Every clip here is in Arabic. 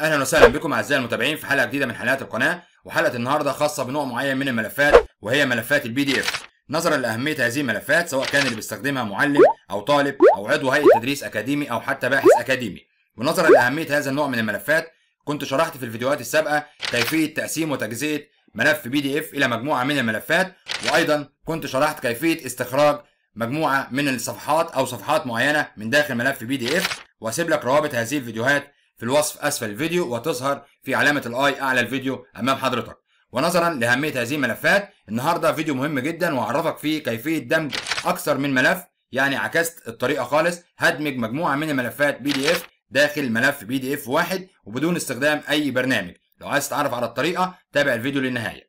اهلا وسهلا بكم اعزائي المتابعين في حلقه جديده من حلقات القناه وحلقه النهارده خاصه بنوع معين من الملفات وهي ملفات البي دي اف نظرا لاهميه هذه الملفات سواء كان اللي بيستخدمها معلم او طالب او عضو هيئه تدريس اكاديمي او حتى باحث اكاديمي ونظرا لاهميه هذا النوع من الملفات كنت شرحت في الفيديوهات السابقه كيفيه تقسيم وتجزئه ملف بي دي اف الى مجموعه من الملفات وايضا كنت شرحت كيفيه استخراج مجموعه من الصفحات او صفحات معينه من داخل ملف بي دي اف واسيب لك روابط هذه الفيديوهات في الوصف اسفل الفيديو وتظهر في علامه الاي اعلى الفيديو امام حضرتك ونظرا لاهميه هذه الملفات النهارده فيديو مهم جدا واعرفك فيه كيفيه دمج اكثر من ملف يعني عكست الطريقه خالص هدمج مجموعه من الملفات بي دي اف داخل ملف بي دي اف واحد وبدون استخدام اي برنامج لو عايز تتعرف على الطريقه تابع الفيديو للنهايه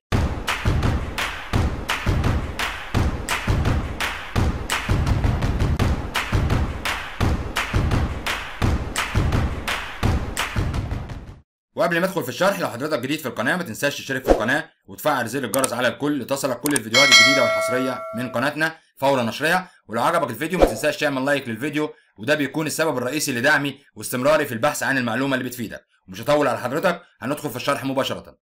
وقبل ما ادخل في الشرح لو حضرتك جديد في القناه ما تنساش تشترك في القناه وتفعل زر الجرس على الكل لتصلك كل الفيديوهات الجديده والحصريه من قناتنا فور نشرها ولو عجبك الفيديو ما تنساش تعمل لايك للفيديو وده بيكون السبب الرئيسي لدعمي واستمراري في البحث عن المعلومه اللي بتفيدك ومش هطول على حضرتك هندخل في الشرح مباشره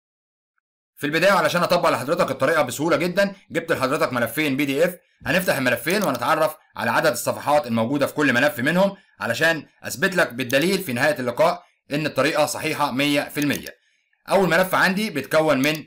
في البدايه علشان اطبق لحضرتك الطريقه بسهوله جدا جبت لحضرتك ملفين بي دي اف هنفتح الملفين وهنتعرف على عدد الصفحات الموجوده في كل ملف منهم علشان اثبت لك بالدليل في نهايه اللقاء ان الطريقه صحيحه 100% اول ملف عندي بيتكون من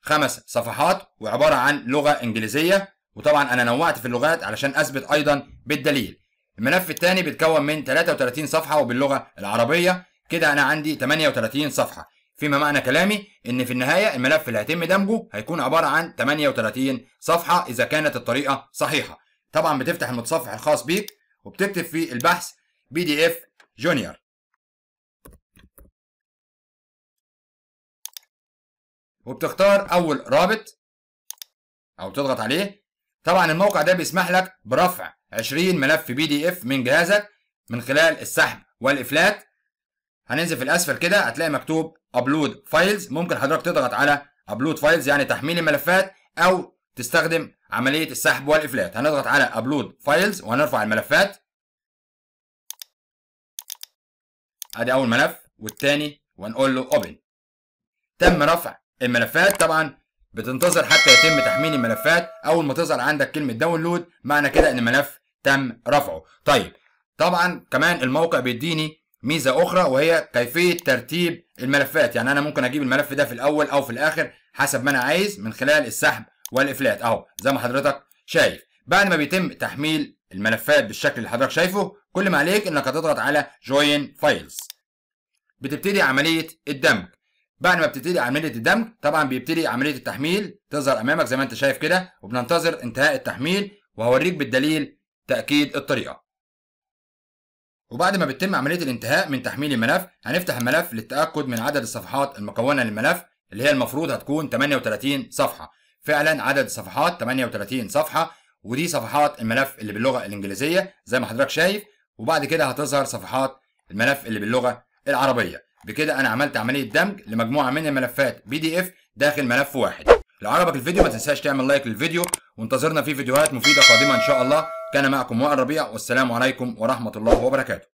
خمس صفحات وعباره عن لغه انجليزيه وطبعا انا نوعت في اللغات علشان اثبت ايضا بالدليل الملف الثاني بيتكون من 33 صفحه وباللغه العربيه كده انا عندي 38 صفحه فيما معنى كلامي ان في النهايه الملف اللي هيتم دمجه هيكون عباره عن 38 صفحه اذا كانت الطريقه صحيحه طبعا بتفتح المتصفح الخاص بيك وبتكتب في البحث بي دي اف جونيور وبتختار اول رابط او تضغط عليه طبعا الموقع ده بيسمح لك برفع 20 ملف بي دي اف من جهازك من خلال السحب والافلات هننزل في الاسفل كده هتلاقي مكتوب ابلود فايلز ممكن حضرتك تضغط على ابلود فايلز يعني تحميل الملفات او تستخدم عمليه السحب والافلات هنضغط على ابلود فايلز وهنرفع الملفات ادي اول ملف والثاني ونقول له اوبن تم رفع الملفات طبعا بتنتظر حتى يتم تحميل الملفات اول ما تظهر عندك كلمه داونلود معنى كده ان الملف تم رفعه طيب طبعا كمان الموقع بيديني ميزه اخرى وهي كيفيه ترتيب الملفات يعني انا ممكن اجيب الملف ده في الاول او في الاخر حسب ما انا عايز من خلال السحب والافلات اهو زي ما حضرتك شايف بعد ما بيتم تحميل الملفات بالشكل اللي حضرتك شايفه كل ما عليك انك هتضغط على جوين فايلز بتبتدي عمليه الدمج بعد ما بتبتدي عمليه الدمج طبعا بيبتدي عمليه التحميل تظهر امامك زي ما انت شايف كده وبننتظر انتهاء التحميل وهوريك بالدليل تاكيد الطريقه وبعد ما بتتم عمليه الانتهاء من تحميل الملف هنفتح الملف للتاكد من عدد الصفحات المكونه للملف اللي هي المفروض هتكون 38 صفحه فعلا عدد الصفحات 38 صفحه ودي صفحات الملف اللي باللغه الانجليزيه زي ما حضرتك شايف وبعد كده هتظهر صفحات الملف اللي باللغه العربيه بكده انا عملت عمليه دمج لمجموعه من الملفات بي دي اف داخل ملف واحد لو عجبك الفيديو ما تنساش تعمل لايك للفيديو وانتظرنا في فيديوهات مفيده قادمه ان شاء الله كان معكم وائل ربيع والسلام عليكم ورحمه الله وبركاته